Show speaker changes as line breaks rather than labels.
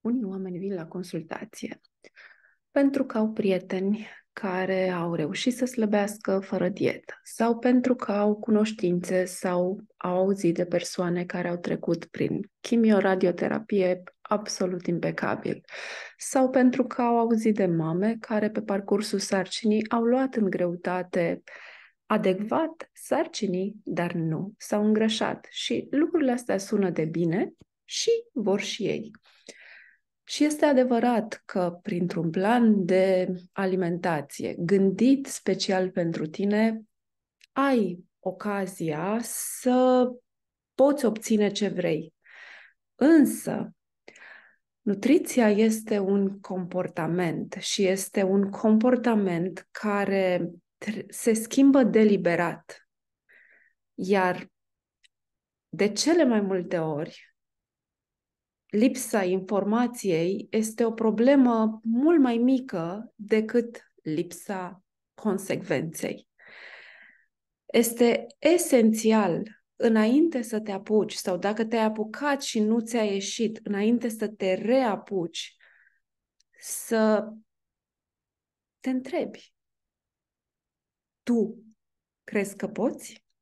unii oameni vin la consultație pentru că au prieteni care au reușit să slăbească fără dietă sau pentru că au cunoștințe sau au auzit de persoane care au trecut prin chimioradioterapie absolut impecabil sau pentru că au auzit de mame care pe parcursul sarcinii au luat în greutate adecvat sarcinii, dar nu s-au îngrășat și lucrurile astea sună de bine și vor și ei. Și este adevărat că printr-un plan de alimentație gândit special pentru tine, ai ocazia să poți obține ce vrei. Însă, nutriția este un comportament și este un comportament care se schimbă deliberat. Iar de cele mai multe ori, lipsa informației este o problemă mult mai mică decât lipsa consecvenței. Este esențial înainte să te apuci sau dacă te-ai apucat și nu ți-a ieșit, înainte să te reapuci, să te întrebi. Tu crezi că poți?